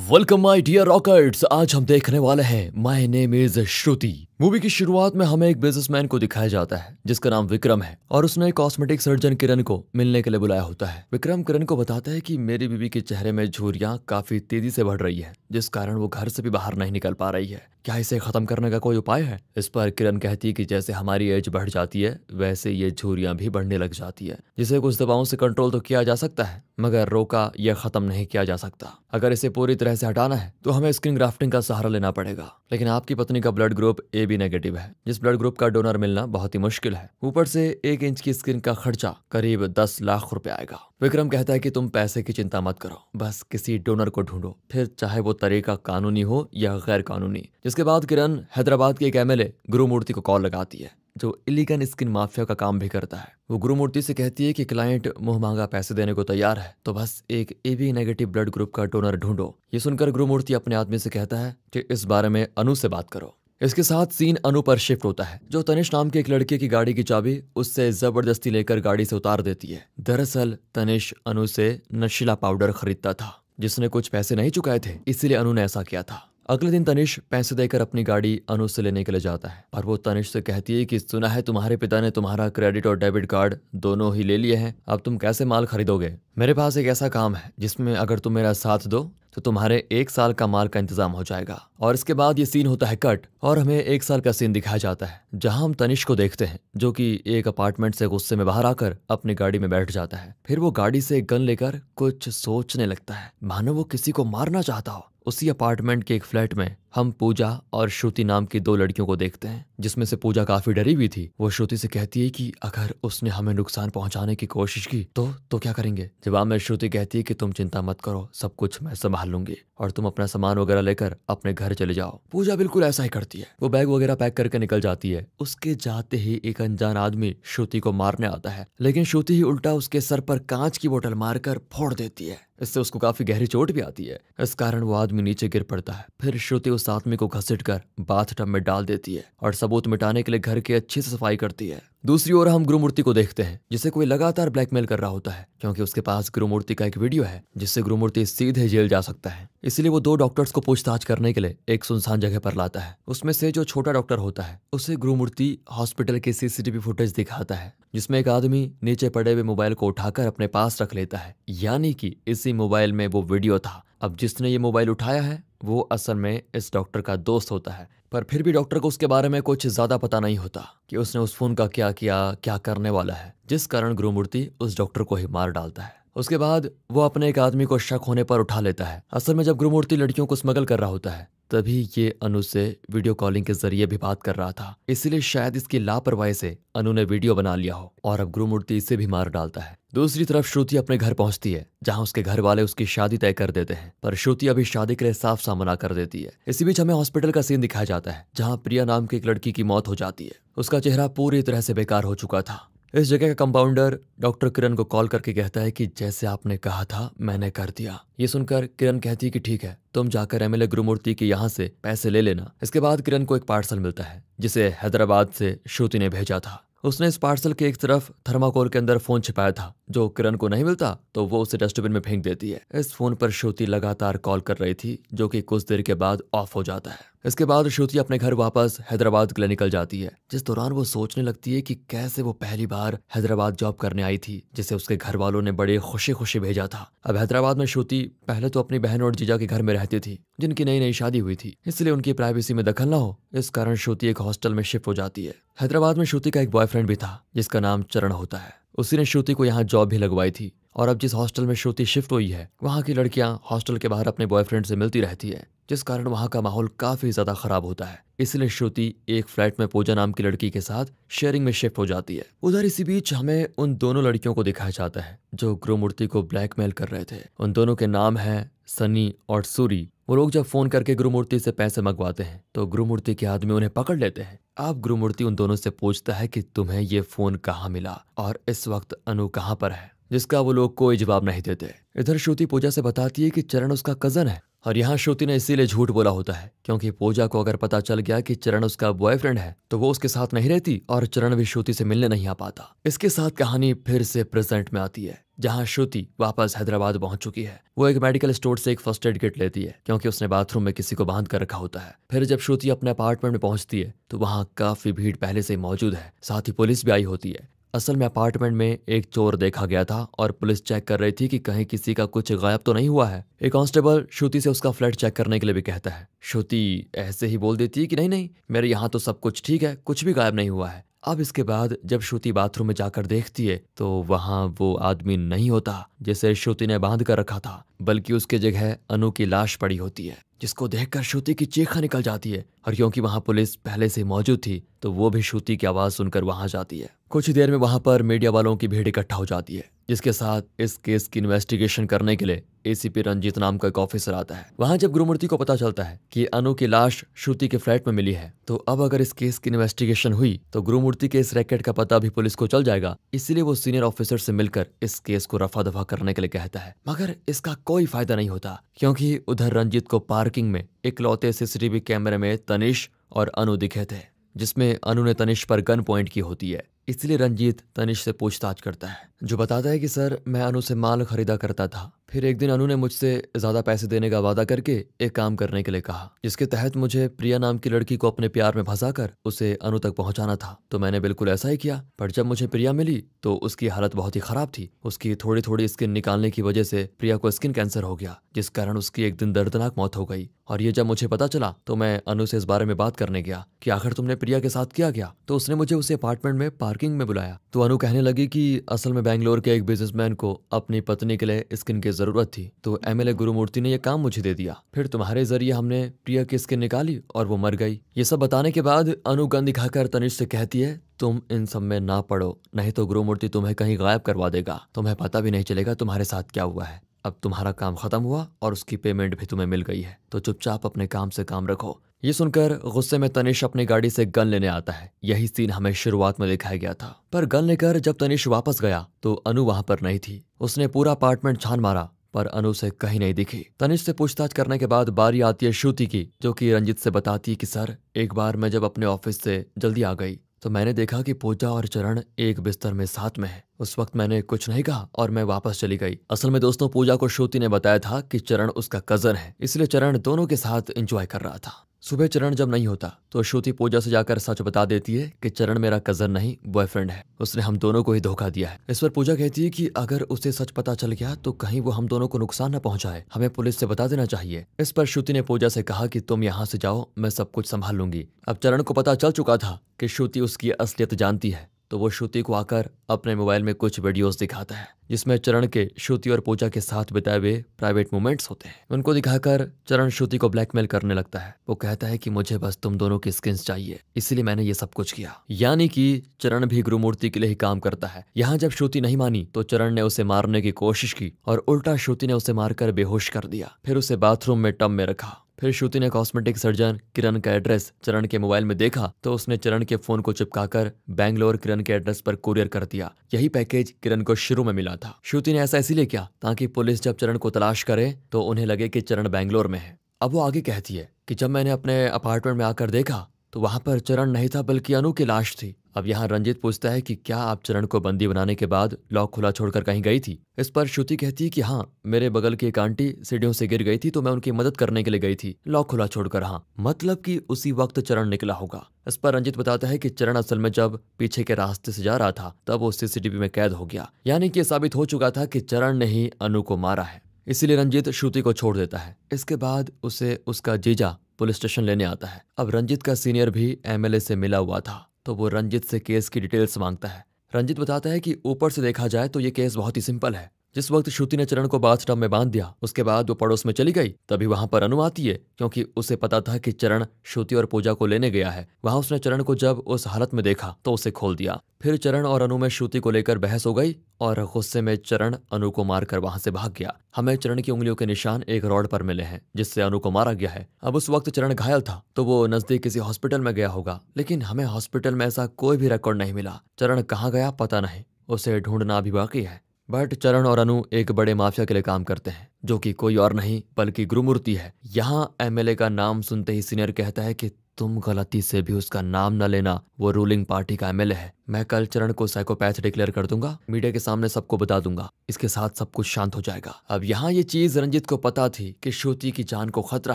welcome my dear रॉकर्ट्स आज हम देखने वाले हैं my name is Shruti movie की शुरुआत में हमें एक बिजनेसमैन को दिखाया जाता है जिसका नाम विक्रम है और उसने कॉस्मेटिक सर्जन किरण को मिलने के लिए बुलाया होता है विक्रम किरण को बताता है कि मेरी बीबी के चेहरे में झूरिया काफी तेजी से बढ़ रही है जिस कारण वो घर से भी बाहर नहीं निकल पा रही है क्या इसे खत्म करने का कोई उपाय है इस पर किरण कहती है कि जैसे हमारी एज बढ़ जाती है वैसे ये झूरिया भी बढ़ने लग जाती है जिसे कुछ दवाओं से कंट्रोल तो किया जा सकता है मगर रोका यह खत्म नहीं किया जा सकता अगर इसे पूरी तरह से हटाना है तो हमें स्किन ग्राफ्टिंग का सहारा लेना पड़ेगा लेकिन आपकी पत्नी का blood group A B negative है जिस ब्लड ग्रुप का डोनर मिलना बहुत ही मुश्किल है ऊपर से एक इंच की स्किन का खर्चा करीब दस लाख रुपए आएगा विक्रम कहता है कि तुम पैसे की चिंता मत करो बस किसी डोनर को ढूंढो फिर चाहे वो तरीका कानूनी हो या गैर कानूनी जिसके बाद किरण हैदराबाद के एक एमएलए गुरुमूर्ति को कॉल लगाती है जो इलीगन स्किन माफिया का काम भी करता है वो गुरुमूर्ति से कहती है कि क्लाइंट मुंह मांगा पैसे देने को तैयार है तो बस एक A B negative blood group का डोनर ढूंढो ये सुनकर गुरुमूर्ति अपने आदमी से कहता है कि इस बारे में अनु से बात करो इसके साथ सीन अनु पर शिफ्ट होता है जो तनिष नाम के एक लड़के की गाड़ी की चाबी उससे जबरदस्ती लेकर गाड़ी से उतार देती है दरअसल तनिष अनु से नशीला पाउडर खरीदता था जिसने कुछ पैसे नहीं चुकाए थे इसीलिए अनु ने ऐसा किया था अगले दिन तनिष पैसे देकर अपनी गाड़ी अनु से लेने के लिए जाता है और वो तनिष से कहती है कि सुना है तुम्हारे पिता ने तुम्हारा क्रेडिट और डेबिट कार्ड दोनों ही ले लिए हैं अब तुम कैसे माल खरीदोगे मेरे पास एक ऐसा काम है जिसमें अगर तुम मेरा साथ दो तो तुम्हारे एक साल का माल का इंतजाम हो जाएगा और इसके बाद ये सीन होता है कट और हमें एक साल का सीन दिखाया जाता है जहां हम तनिष को देखते हैं जो कि एक अपार्टमेंट से गुस्से में बाहर आकर अपनी गाड़ी में बैठ जाता है फिर वो गाड़ी से एक गन लेकर कुछ सोचने लगता है मानो वो किसी को मारना चाहता हो उसी अपार्टमेंट के एक फ्लैट में हम पूजा और श्रुति नाम की दो लड़कियों को देखते हैं जिसमें से पूजा काफी डरी हुई थी वो श्रुति से कहती है कि अगर उसने हमें नुकसान पहुंचाने की कोशिश की तो तो क्या करेंगे जवाब में श्रुति कहती है कि तुम चिंता मत करो सब कुछ मैं संभाल लूंगी और तुम अपना सामान वगैरह लेकर अपने घर चले जाओ पूजा बिल्कुल ऐसा ही करती है वो बैग वगैरह पैक करके निकल जाती है उसके जाते ही एक अनजान आदमी श्रुति को मारने आता है लेकिन श्रुति ही उल्टा उसके सर पर कांच की बोतल मारकर फोड़ देती है इससे उसको काफी गहरी चोट भी आती है इस कारण वो आदमी नीचे गिर पड़ता है फिर श्रुति उस आदमी को घसीट कर बाथटब में डाल देती है और सब सबूत मिटाने के लिए घर की अच्छी से सफाई करती है दूसरी ओर हम गुरुमूर्ति को देखते हैं जिसे कोई लगातार ब्लैकमेल कर रहा होता है क्योंकि उसके पास गुरुमूर्ति का एक वीडियो है जिससे गुरुमूर्ति सीधे जेल जा सकता है इसलिए वो दो डॉक्टर्स को पूछताछ करने के लिए एक सुनसान जगह पर लाता है उसमें से जो छोटा डॉक्टर होता है उसे गुरुमूर्ति हॉस्पिटल के सीसीटीवी फुटेज दिखाता है जिसमें एक आदमी नीचे पड़े हुए मोबाइल को उठाकर अपने पास रख लेता है यानी कि इसी मोबाइल में वो वीडियो था अब जिसने ये मोबाइल उठाया है वो असल में इस डॉक्टर का दोस्त होता है पर फिर भी डॉक्टर को उसके बारे में कुछ ज्यादा पता नहीं होता कि उसने उस फोन का क्या किया क्या करने वाला है जिस कारण गुरुमूर्ति उस डॉक्टर को ही मार डालता है उसके बाद वो अपने एक आदमी को शक होने पर उठा लेता है असल में जब गुरुमूर्ति लड़कियों को स्मगल कर रहा होता है तभी ये अनु से वीडियो कॉलिंग के जरिए भी बात कर रहा था इसलिए शायद इसकी लापरवाही से अनु ने वीडियो बना लिया हो और अब गुरुमूर्ति इसे भी मार डालता है दूसरी तरफ श्रुति अपने घर पहुंचती है जहां उसके घर वाले उसकी शादी तय कर देते हैं पर श्रुति अभी शादी के लिए साफ सा मना कर देती है इसी बीच हमें हॉस्पिटल का सीन दिखाया जाता है जहाँ प्रिया नाम की एक लड़की की मौत हो जाती है उसका चेहरा पूरी तरह से बेकार हो चुका था इस जगह का कंपाउंडर डॉक्टर किरण को कॉल करके कहता है कि जैसे आपने कहा था मैंने कर दिया ये सुनकर किरण कहती है कि ठीक है तुम जाकर एमएलए गुरुमूर्ति के यहाँ से पैसे ले लेना इसके बाद किरण को एक पार्सल मिलता है जिसे हैदराबाद से श्रुति ने भेजा था उसने इस पार्सल के एक तरफ थर्माकोल के अंदर फोन छिपाया था जो किरण को नहीं मिलता तो वो उसे डस्टबिन में फेंक देती है इस फोन पर श्रुति लगातार कॉल कर रही थी जो कि कुछ देर के बाद ऑफ हो जाता है इसके बाद श्रुति अपने घर वापस हैदराबाद के लिए निकल जाती है जिस दौरान वो सोचने लगती है कि कैसे वो पहली बार हैदराबाद जॉब करने आई थी जिसे उसके घर वालों ने बड़े खुशी खुशी भेजा था अब हैदराबाद में श्रुति पहले तो अपनी बहन और जीजा के घर में रहती थी जिनकी नई नई शादी हुई थी इसलिए उनकी प्राइवेसी में दखल न हो इस कारण श्रुति एक हॉस्टल में शिफ्ट हो जाती है हैदराबाद में श्रुति का एक बॉयफ्रेंड भी था जिसका नाम चरण होता है उसी ने श्रुति को यहाँ जॉब भी लगवाई थी और अब जिस हॉस्टल में श्रुति शिफ्ट हुई है वहाँ की लड़कियाँ हॉस्टल के बाहर अपने बॉयफ्रेंड से मिलती रहती है जिस कारण वहाँ का माहौल काफी ज्यादा खराब होता है इसलिए श्रुति एक फ्लैट में पूजा नाम की लड़की के साथ शेयरिंग में शिफ्ट हो जाती है उधर इसी बीच हमें उन दोनों लड़कियों को दिखाया जाता है जो गुरुमूर्ति को ब्लैकमेल कर रहे थे उन दोनों के नाम है सनी और सूरी वो लोग जब फोन करके गुरुमूर्ति से पैसे मंगवाते हैं तो गुरुमूर्ति के आदमी उन्हें पकड़ लेते हैं अब गुरुमूर्ति उन दोनों से पूछता है कि तुम्हें ये फोन कहाँ मिला और इस वक्त अनु कहाँ पर है जिसका वो लोग कोई जवाब नहीं देते इधर श्रुति पूजा से बताती है कि चरण उसका कजन है और यहाँ श्रुति ने इसीलिए झूठ बोला होता है क्योंकि पूजा को अगर पता चल गया कि चरण उसका बॉयफ्रेंड है तो वो उसके साथ नहीं रहती और चरण भी श्रुति से मिलने नहीं आ पाता इसके साथ कहानी फिर से प्रेजेंट में आती है जहाँ श्रुति वापस हैदराबाद पहुंच चुकी है वो एक मेडिकल स्टोर से एक फर्स्ट एड किट लेती है क्योंकि उसने बाथरूम में किसी को बांध कर रखा होता है फिर जब श्रुति अपने अपार्टमेंट में पहुंचती है तो वहाँ काफी भीड़ पहले से मौजूद है साथ ही पुलिस भी आई होती है असल में अपार्टमेंट में एक चोर देखा गया था और पुलिस चेक कर रही थी कि कहीं किसी का कुछ गायब तो नहीं हुआ है एक कांस्टेबल श्रुति से उसका फ्लैट चेक करने के लिए भी कहता है श्रुति ऐसे ही बोल देती है कि नहीं नहीं मेरे यहाँ तो सब कुछ ठीक है कुछ भी गायब नहीं हुआ है अब इसके बाद जब श्रुति बाथरूम में जाकर देखती है तो वहाँ वो आदमी नहीं होता जिसे श्रुति ने बांध कर रखा था बल्कि उसके जगह अनु की लाश पड़ी होती है जिसको देखकर श्रुति की चीखा निकल जाती है और क्योंकि वहाँ पुलिस पहले से मौजूद थी तो वो भी श्रुति की आवाज़ सुनकर वहां जाती है कुछ ही देर में वहां पर मीडिया वालों की भीड़ इकट्ठा हो जाती है जिसके साथ इस केस की इन्वेस्टिगेशन करने के लिए एसीपी रंजीत नाम का एक ऑफिसर आता है वहां जब गुरुमूर्ति को पता चलता है कि अनु की लाश श्रुति के फ्लैट में मिली है तो अब अगर इस केस की इन्वेस्टिगेशन हुई तो गुरुमूर्ति के इस रैकेट का पता भी पुलिस को चल जाएगा इसलिए वो सीनियर ऑफिसर से मिलकर इस केस को रफा दफा करने के लिए कहता है मगर इसका कोई फायदा नहीं होता क्योंकि उधर रंजीत को पार्किंग में इकलौते सीसीटीवी कैमरे में तनिष और अनु दिखे थे जिसमें अनु ने तनिष पर गन पॉइंट की होती है इसलिए रंजीत तनिष से पूछताछ करता है जो बताता है कि सर मैं अनु से माल खरीदा करता था फिर एक दिन अनु ने मुझसे ज्यादा पैसे देने का वादा करके एक काम करने के लिए कहा जिसके तहत मुझे प्रिया नाम की लड़की को अपने प्यार में फंसाकर उसे अनु तक पहुंचाना था तो मैंने बिल्कुल ऐसा ही किया पर जब मुझे प्रिया मिली तो उसकी हालत बहुत ही खराब थी उसकी थोड़ी थोड़ी स्किन निकालने की वजह से प्रिया को स्किन कैंसर हो गया जिस कारण उसकी एक दिन दर्दनाक मौत हो गई और ये जब मुझे पता चला तो मैं अनु से इस बारे में बात करने गया कि आखिर तुमने प्रिया के साथ किया गया तो उसने मुझे उसे अपार्टमेंट में पार्क पार्किंग में बुलाया तो अनु कहने लगी कि असल में बैंगलोर के एक बिजनेसमैन को अपनी पत्नी के लिए स्किन की जरूरत थी तो एमएलए गुरुमूर्ति ने यह काम मुझे दे दिया फिर तुम्हारे जरिए हमने प्रिया की स्किन निकाली और वो मर गई ये सब बताने के बाद अनु गन दिखाकर तनिष से कहती है तुम इन सब में ना पड़ो नहीं तो गुरुमूर्ति तुम्हें कहीं गायब करवा देगा तुम्हें पता भी नहीं चलेगा तुम्हारे साथ क्या हुआ है अब तुम्हारा काम खत्म हुआ और उसकी पेमेंट भी तुम्हें मिल गई है तो चुपचाप अपने काम से काम रखो ये सुनकर गुस्से में तनिष अपनी गाड़ी से गन लेने आता है यही सीन हमें शुरुआत में दिखाया गया था पर गन लेकर जब तनिष वापस गया तो अनु वहां पर नहीं थी उसने पूरा अपार्टमेंट छान मारा पर अनु से कहीं नहीं दिखी तनिष से पूछताछ करने के बाद बारी आती है श्रुति की जो कि रंजित से बताती है कि सर एक बार मैं जब अपने ऑफिस से जल्दी आ गई तो मैंने देखा कि पूजा और चरण एक बिस्तर में साथ में है उस वक्त मैंने कुछ नहीं कहा और मैं वापस चली गई असल में दोस्तों पूजा को श्रुति ने बताया था कि चरण उसका कजन है इसलिए चरण दोनों के साथ एंजॉय कर रहा था सुबह चरण जब नहीं होता तो श्रुति पूजा से जाकर सच बता देती है कि चरण मेरा कजन नहीं बॉयफ्रेंड है उसने हम दोनों को ही धोखा दिया है इस पर पूजा कहती है कि अगर उसे सच पता चल गया तो कहीं वो हम दोनों को नुकसान न पहुंचाए हमें पुलिस से बता देना चाहिए इस पर श्रुति ने पूजा से कहा कि तुम यहाँ से जाओ मैं सब कुछ संभाल लूंगी अब चरण को पता चल चुका था कि श्रुति उसकी असलियत जानती है तो वो श्रुति को आकर अपने मोबाइल में कुछ वीडियोस दिखाता है जिसमें चरण के श्रुति और पूजा के साथ बिताए हुए प्राइवेट मोमेंट्स होते हैं उनको दिखाकर चरण श्रुति को ब्लैकमेल करने लगता है वो कहता है कि मुझे बस तुम दोनों की स्किन चाहिए इसलिए मैंने ये सब कुछ किया यानी कि चरण भी गुरुमूर्ति के लिए ही काम करता है यहाँ जब श्रुति नहीं मानी तो चरण ने उसे मारने की कोशिश की और उल्टा श्रुति ने उसे मारकर बेहोश कर दिया फिर उसे बाथरूम में टब में रखा फिर श्रुति ने कॉस्मेटिक सर्जन किरण का एड्रेस चरण के मोबाइल में देखा तो उसने चरण के फोन को चिपकाकर बैंगलोर किरण के एड्रेस पर कुरियर कर दिया यही पैकेज किरण को शुरू में मिला था श्रुति ने ऐसा इसीलिए किया ताकि पुलिस जब चरण को तलाश करे तो उन्हें लगे की चरण बैंगलोर में है अब वो आगे कहती है कि जब मैंने अपने अपार्टमेंट में आकर देखा तो वहां पर चरण नहीं था बल्कि अनु की लाश थी अब यहाँ रंजित पूछता है कि क्या आप चरण को बंदी बनाने के बाद लॉक खुला छोड़कर कहीं गई थी इस पर श्रुति कहती है कि हाँ मेरे बगल की एक आंटी सीढ़ियों से गिर गई थी तो मैं उनकी मदद करने के लिए गई थी लॉक खुला छोड़कर हाँ मतलब कि उसी वक्त चरण निकला होगा इस पर रंजित बताता है कि चरण असल में जब पीछे के रास्ते से जा रहा था तब वो सीसीटीवी में कैद हो गया यानी कि साबित हो चुका था कि चरण ने ही अनु को मारा है इसीलिए रंजित श्रुति को छोड़ देता है इसके बाद उसे उसका जीजा पुलिस स्टेशन लेने आता है अब रंजित का सीनियर भी एमएलए से मिला हुआ था तो वो रंजित से केस की डिटेल्स मांगता है रंजित बताता है कि ऊपर से देखा जाए तो ये केस बहुत ही सिंपल है जिस वक्त श्रुति ने चरण को बाथटब में बांध दिया उसके बाद वो पड़ोस में चली गई तभी वहां पर अनु आती है क्योंकि उसे पता था कि चरण श्रुति और पूजा को लेने गया है वहां उसने चरण को जब उस हालत में देखा तो उसे खोल दिया फिर चरण और अनु में श्रुति को लेकर बहस हो गई और गुस्से में चरण अनु को मारकर वहां से भाग गया हमें चरण की उंगलियों के निशान एक रॉड पर मिले हैं जिससे अनु को मारा गया है अब उस वक्त चरण घायल था तो वो नजदीक किसी हॉस्पिटल में गया होगा लेकिन हमें हॉस्पिटल में ऐसा कोई भी रिकॉर्ड नहीं मिला चरण कहाँ गया पता नहीं उसे ढूंढना भी बाकी है बट चरण और अनु एक बड़े माफिया के लिए काम करते हैं जो कि कोई और नहीं बल्कि गुरुमूर्ति है यहाँ एमएलए का नाम सुनते ही सीनियर कहता है कि तुम गलती से भी उसका नाम न लेना वो रूलिंग पार्टी का एमएलए है मैं कल चरण को साइकोपैथ डिक्लेयर कर दूंगा मीडिया के सामने सबको बता दूंगा इसके साथ सब कुछ शांत हो जाएगा अब यहाँ ये चीज रंजित को पता थी कि श्रुति की जान को खतरा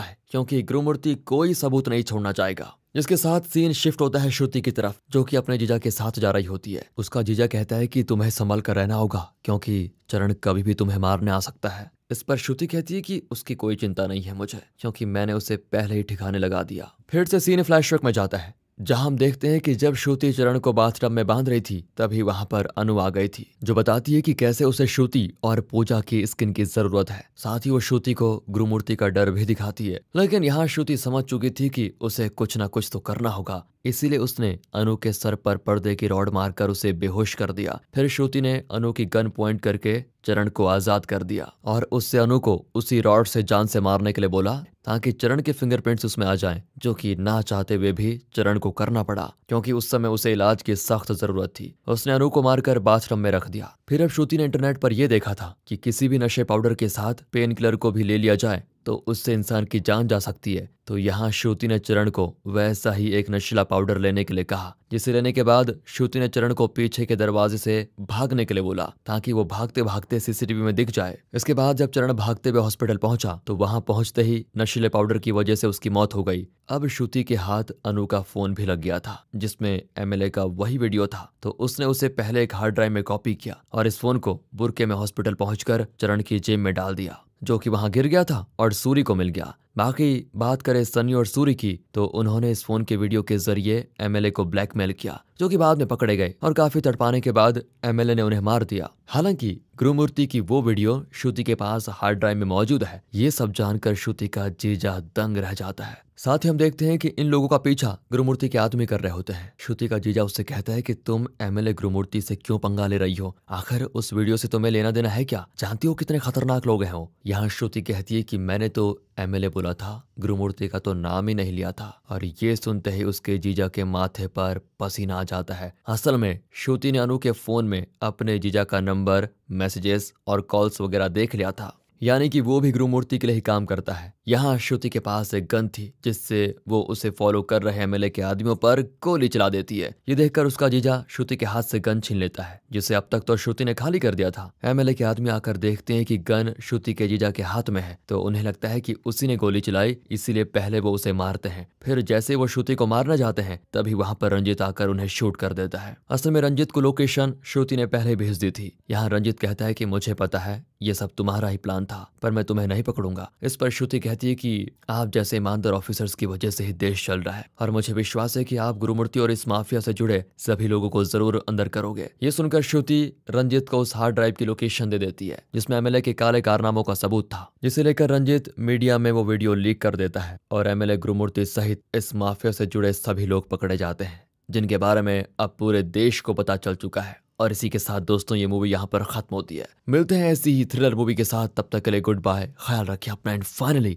है क्योंकि गुरुमूर्ति कोई सबूत नहीं छोड़ना चाहेगा जिसके साथ सीन शिफ्ट होता है श्रुति की तरफ जो कि अपने जीजा के साथ जा रही होती है उसका जीजा कहता है कि तुम्हें संभल कर रहना होगा क्योंकि चरण कभी भी तुम्हें मारने आ सकता है इस पर श्रुति कहती है कि उसकी कोई चिंता नहीं है मुझे क्योंकि मैंने उसे पहले ही ठिकाने लगा दिया फिर से सीन फ्लैशबैक में जाता है जहां हम देखते हैं कि जब श्रुति चरण को बाथटब में बांध रही थी तभी वहां पर अनु आ गई थी जो बताती है कि कैसे उसे श्रुति और पूजा की स्किन की जरूरत है साथ ही वो श्रुति को गुरुमूर्ति का डर भी दिखाती है लेकिन यहाँ श्रुति समझ चुकी थी कि उसे कुछ ना कुछ तो करना होगा इसीलिए उसने अनु के सर पर पर्दे की रॉड मारकर उसे बेहोश कर दिया फिर श्रुति ने अनु की गन पॉइंट करके चरण को आजाद कर दिया और उससे अनु को उसी रॉड से जान से मारने के लिए बोला ताकि चरण के फिंगरप्रिंट्स उसमें आ जाएं जो कि ना चाहते हुए भी चरण को करना पड़ा क्योंकि उस समय उसे इलाज की सख्त जरूरत थी उसने अनु को मारकर बाथरूम में रख दिया फिर अब श्रुति ने इंटरनेट पर यह देखा था कि किसी भी नशे पाउडर के साथ पेन किलर को भी ले लिया जाए तो उससे इंसान की जान जा सकती है तो यहाँ श्रुति ने चरण को वैसा ही एक नशीला पाउडर लेने के लिए कहा जिसे लेने के बाद श्रुति ने चरण को पीछे के दरवाजे से भागने के लिए बोला ताकि वो भागते भागते सीसीटीवी में दिख जाए इसके बाद जब चरण भागते हुए हॉस्पिटल पहुंचा तो वहां पहुंचते ही नशीले पाउडर की वजह से उसकी मौत हो गई अब श्रुति के हाथ अनु का फोन भी लग गया था जिसमें एमएलए का वही वीडियो था तो उसने उसे पहले एक हार्ड ड्राइव में कॉपी किया और इस फोन को बुरके में हॉस्पिटल पहुंचकर चरण की जेब में डाल दिया जो कि वहां गिर गया था और सूरी को मिल गया बाकी बात करें सनी और सूरी की तो उन्होंने इस फोन के वीडियो के जरिए एमएलए को ब्लैकमेल किया जो कि बाद में पकड़े गए और काफी तड़पाने के बाद एमएलए ने उन्हें मार दिया हालांकि गुरुमूर्ति की वो वीडियो श्रुति के पास हार्ड ड्राइव में मौजूद है ये सब जानकर श्रुति का जीजा दंग रह जाता है साथ ही हम देखते हैं कि इन लोगों का पीछा गुरुमूर्ति के आदमी कर रहे होते हैं श्रुति का जीजा उससे कहता है कि तुम एमएलए गुरुमूर्ति से क्यों पंगा ले रही हो आखिर उस वीडियो से तुम्हें लेना देना है क्या जानती हो कितने खतरनाक लोग हैं वो यहाँ श्रुति कहती है कि मैंने तो एमएलए बोला था गुरुमूर्ति का तो नाम ही नहीं लिया था और ये सुनते ही उसके जीजा के माथे पर पसीना जाता है असल में श्रुति ने अनु के फोन में अपने जीजा का नंबर मैसेजेस और कॉल्स वगैरह देख लिया था यानी कि वो भी गुरु मूर्ति के लिए ही काम करता है यहाँ श्रुति के पास एक गन थी जिससे वो उसे फॉलो कर रहे एमएलए के आदमियों पर गोली चला देती है ये देखकर उसका जीजा श्रुति के हाथ से गन छीन लेता है जिसे अब तक तो श्रुति ने खाली कर दिया था एमएलए के आदमी आकर देखते हैं कि गन श्रुति के जीजा के हाथ में है तो उन्हें लगता है कि उसी ने गोली चलाई इसीलिए पहले वो उसे मारते हैं फिर जैसे वो श्रुति को मारना चाहते हैं तभी वहाँ पर रंजित आकर उन्हें शूट कर देता है असल में रंजित को लोकेशन श्रुति ने पहले भेज दी थी यहाँ रंजित कहता है की मुझे पता है ये सब तुम्हारा ही प्लान था पर मैं तुम्हें नहीं पकड़ूंगा इस पर श्रुति कहती कहती है कि आप जैसे ईमानदार ऑफिसर्स की वजह से ही देश चल रहा है और मुझे विश्वास है कि आप गुरुमूर्ति और इस माफिया से जुड़े सभी लोगों को जरूर अंदर करोगे ये सुनकर श्रुति रंजित को उस हार्ड ड्राइव की लोकेशन दे देती है जिसमे एमएलए के काले कारनामों का सबूत था जिसे लेकर रंजित मीडिया में वो वीडियो लीक कर देता है और एमएलए गुरुमूर्ति सहित इस माफिया से जुड़े सभी लोग पकड़े जाते हैं जिनके बारे में अब पूरे देश को पता चल चुका है और इसी के साथ दोस्तों ये मूवी यहाँ पर खत्म होती है मिलते हैं ऐसी ही थ्रिलर मूवी के साथ तब तक के लिए गुड बाय ख्याल रखिए अपना एंड फाइनली